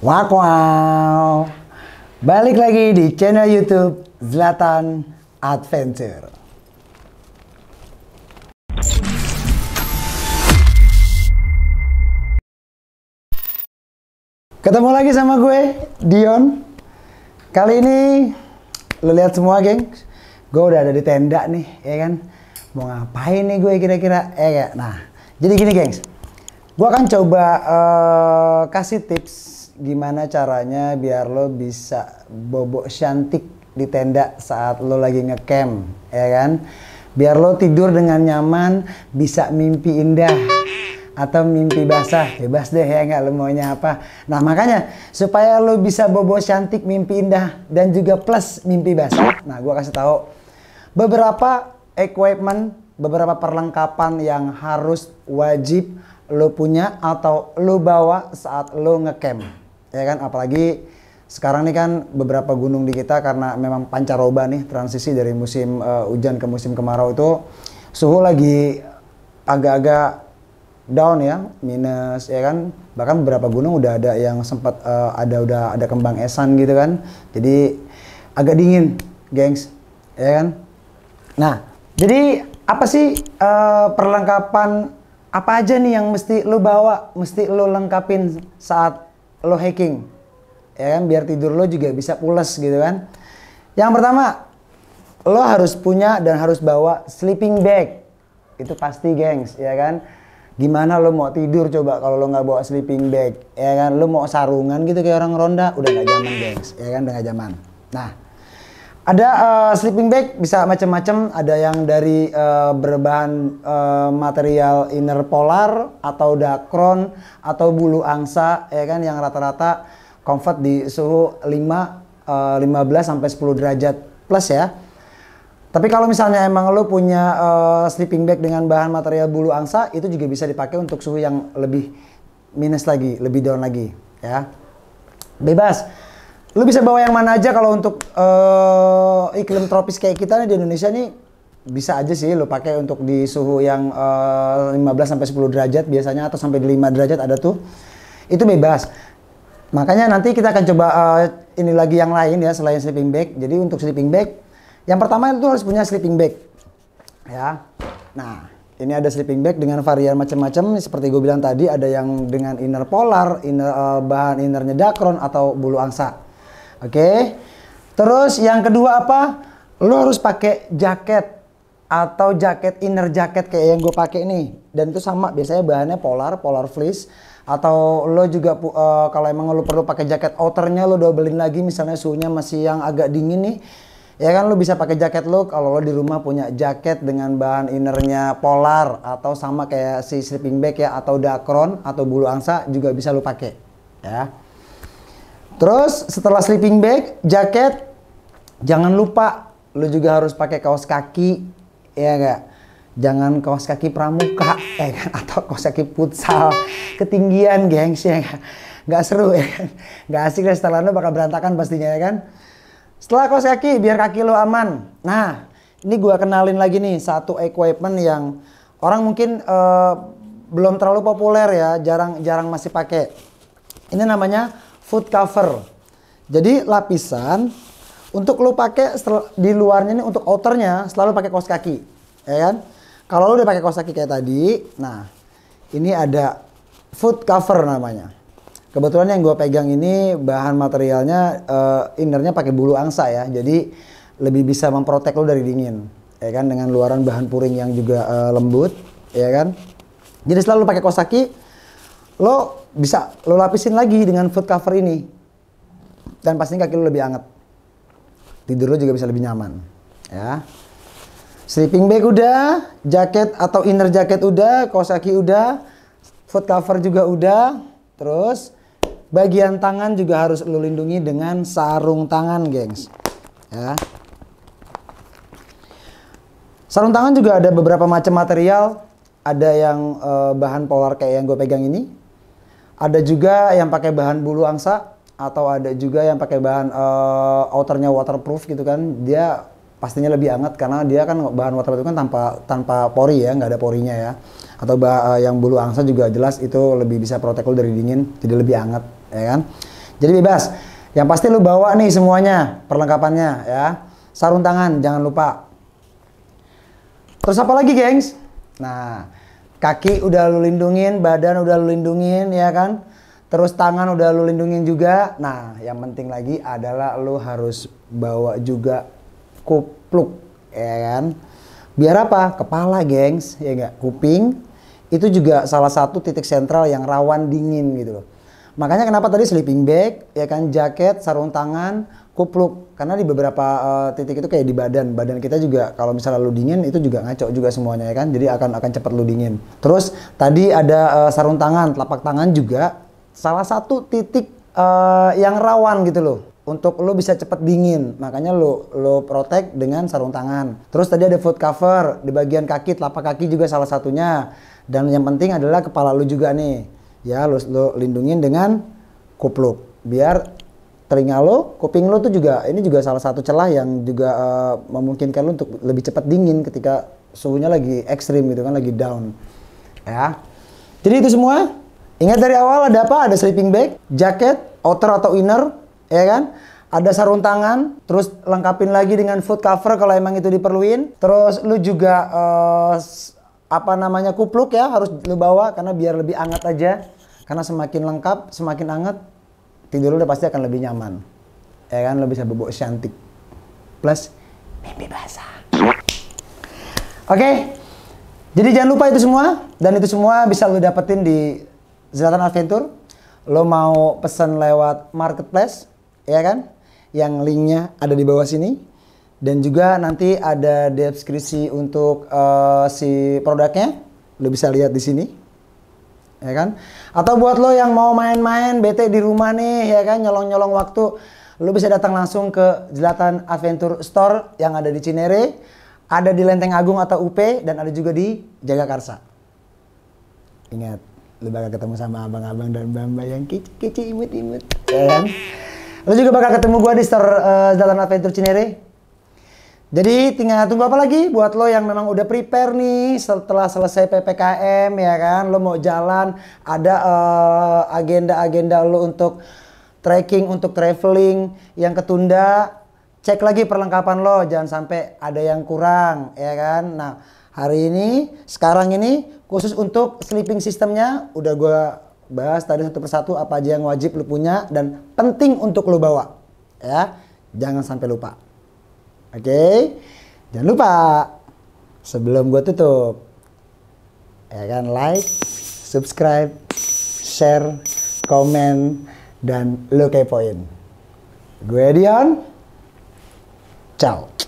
Wak wow. Balik lagi di channel YouTube Zlatan Adventure. Ketemu lagi sama gue, Dion. Kali ini lo lihat semua, geng. Gue udah ada di tenda nih, ya kan? Mau ngapain nih gue kira-kira? Eh, ya. Kan? nah. Jadi gini, gengs. Gue akan coba uh, kasih tips gimana caranya biar lo bisa bobok cantik di tenda saat lo lagi ngecamp, ya kan? Biar lo tidur dengan nyaman, bisa mimpi indah atau mimpi basah, bebas deh ya nggak lo maunya apa. Nah makanya supaya lo bisa bobo cantik, mimpi indah dan juga plus mimpi basah. Nah gue kasih tahu beberapa equipment, beberapa perlengkapan yang harus wajib lo punya atau lo bawa saat lo ngecamp ya kan apalagi sekarang nih kan beberapa gunung di kita karena memang pancaroba nih transisi dari musim uh, hujan ke musim kemarau itu suhu lagi agak-agak down ya minus ya kan bahkan beberapa gunung udah ada yang sempat uh, ada udah ada kembang esan gitu kan jadi agak dingin gengs ya kan nah jadi apa sih uh, perlengkapan apa aja nih yang mesti lo bawa mesti lo lengkapin saat lo hacking ya kan biar tidur lo juga bisa pulas gitu kan yang pertama lo harus punya dan harus bawa sleeping bag itu pasti gengs ya kan gimana lo mau tidur coba kalau lo nggak bawa sleeping bag ya kan lo mau sarungan gitu kayak orang ronda udah nggak zaman gengs ya kan udah nggak zaman nah ada uh, sleeping bag bisa macam-macam, ada yang dari uh, berbahan uh, material inner polar atau dacron atau bulu angsa ya kan yang rata-rata comfort di suhu 5 uh, 15 sampai 10 derajat plus ya. Tapi kalau misalnya emang lo punya uh, sleeping bag dengan bahan material bulu angsa, itu juga bisa dipakai untuk suhu yang lebih minus lagi, lebih down lagi, ya. Bebas. Lu bisa bawa yang mana aja kalau untuk uh, iklim tropis kayak kita nih di Indonesia nih bisa aja sih lu pakai untuk di suhu yang uh, eh, 15 sampai 10 derajat biasanya atau sampai 5 derajat ada tuh. Itu bebas. Makanya nanti kita akan coba uh, ini lagi yang lain ya selain sleeping bag. Jadi untuk sleeping bag yang pertama itu harus punya sleeping bag. Ya. Nah, ini ada sleeping bag dengan varian macam-macam seperti gue bilang tadi ada yang dengan inner polar, inner, uh, bahan innernya dacron atau bulu angsa. Oke. Terus yang kedua apa? Lo harus pakai jaket atau jaket inner jaket kayak yang gue pakai nih. Dan itu sama biasanya bahannya polar, polar fleece atau lo juga uh, kalau emang lo perlu pakai jaket outernya lo dobelin lagi misalnya suhunya masih yang agak dingin nih ya kan lo bisa pakai jaket lo kalau lo di rumah punya jaket dengan bahan innernya polar atau sama kayak si sleeping bag ya atau dacron atau bulu angsa juga bisa lo pakai ya Terus setelah sleeping bag, jaket, jangan lupa lu juga harus pakai kaos kaki, ya enggak? Jangan kaos kaki pramuka, ya kan? Atau kaos kaki futsal, ketinggian, gengs, ya kan? Nggak seru, ya kan? Nggak asik deh, setelah lu bakal berantakan pastinya, ya kan? Setelah kaos kaki, biar kaki lu aman. Nah, ini gua kenalin lagi nih, satu equipment yang orang mungkin uh, belum terlalu populer ya, jarang-jarang masih pakai. Ini namanya food cover. Jadi lapisan untuk lu pakai di luarnya ini untuk outernya selalu pakai kaos kaki, ya kan? Kalau lu udah pakai kaos kaki kayak tadi, nah ini ada food cover namanya. Kebetulan yang gue pegang ini bahan materialnya uh, innernya pakai bulu angsa ya, jadi lebih bisa memprotek lo dari dingin, ya kan? Dengan luaran bahan puring yang juga uh, lembut, ya kan? Jadi selalu pakai kaos kaki, lo bisa lo lapisin lagi dengan foot cover ini dan pasti kaki lo lebih anget tidur lo juga bisa lebih nyaman ya sleeping bag udah jaket atau inner jaket udah kaos kaki udah foot cover juga udah terus bagian tangan juga harus lo lindungi dengan sarung tangan gengs ya sarung tangan juga ada beberapa macam material ada yang uh, bahan polar kayak yang gue pegang ini ada juga yang pakai bahan bulu angsa atau ada juga yang pakai bahan uh, outernya waterproof gitu kan. Dia pastinya lebih hangat karena dia kan bahan waterproof kan tanpa tanpa pori ya, nggak ada porinya ya. Atau bah, eh, uh, yang bulu angsa juga jelas itu lebih bisa protek lo dari dingin, jadi lebih hangat ya kan. Jadi bebas. Yang pasti lu bawa nih semuanya perlengkapannya ya. Sarung tangan jangan lupa. Terus apa lagi, gengs? Nah, kaki udah lu lindungin, badan udah lu lindungin ya kan. Terus tangan udah lu lindungin juga. Nah, yang penting lagi adalah lu harus bawa juga kupluk ya kan. Biar apa? Kepala, gengs, ya enggak? Kuping itu juga salah satu titik sentral yang rawan dingin gitu loh. Makanya kenapa tadi sleeping bag, ya kan jaket, sarung tangan, kupluk karena di beberapa uh, titik itu kayak di badan. Badan kita juga kalau misalnya lu dingin itu juga ngaco juga semuanya ya kan. Jadi akan akan cepat lu dingin. Terus tadi ada uh, sarung tangan, telapak tangan juga salah satu titik uh, yang rawan gitu loh untuk lo bisa cepat dingin makanya lo lo protek dengan sarung tangan terus tadi ada foot cover di bagian kaki telapak kaki juga salah satunya dan yang penting adalah kepala lo juga nih ya lo, lo lindungin dengan kupluk biar telinga lo, kuping lo tuh juga ini juga salah satu celah yang juga uh, memungkinkan lo untuk lebih cepat dingin ketika suhunya lagi ekstrim gitu kan lagi down ya jadi itu semua ingat dari awal ada apa ada sleeping bag jaket outer atau inner ya kan ada sarung tangan, terus lengkapin lagi dengan food cover kalau emang itu diperluin. Terus lu juga uh, apa namanya kupluk ya harus lu bawa karena biar lebih anget aja karena semakin lengkap semakin anget tidur udah pasti akan lebih nyaman ya kan lebih bisa bobok cantik plus mimpi basah oke okay. jadi jangan lupa itu semua dan itu semua bisa lo dapetin di Zlatan Adventure lo mau pesan lewat marketplace ya kan yang linknya ada di bawah sini dan juga nanti ada deskripsi untuk uh, si produknya lo bisa lihat di sini ya kan atau buat lo yang mau main-main bete di rumah nih ya kan nyolong-nyolong waktu lo bisa datang langsung ke Jelatan Adventure Store yang ada di Cinere ada di Lenteng Agung atau UP dan ada juga di Jagakarsa ingat lo bakal ketemu sama abang-abang dan bamba yang kecil-kecil imut-imut ya kan lo juga bakal ketemu gua di store uh, eh, Jelatan Adventure Cinere jadi tinggal tunggu apa lagi buat lo yang memang udah prepare nih setelah selesai PPKM ya kan. Lo mau jalan, ada eh, agenda-agenda uh, lo untuk trekking, untuk traveling yang ketunda. Cek lagi perlengkapan lo, jangan sampai ada yang kurang ya kan. Nah hari ini, sekarang ini khusus untuk sleeping systemnya udah gue bahas tadi satu persatu apa aja yang wajib lo punya dan penting untuk lo bawa ya. Jangan sampai lupa. Oke? Okay? Jangan lupa sebelum gue tutup ya kan like, subscribe, share, komen dan lo kepoin. Gue Dion. Ciao.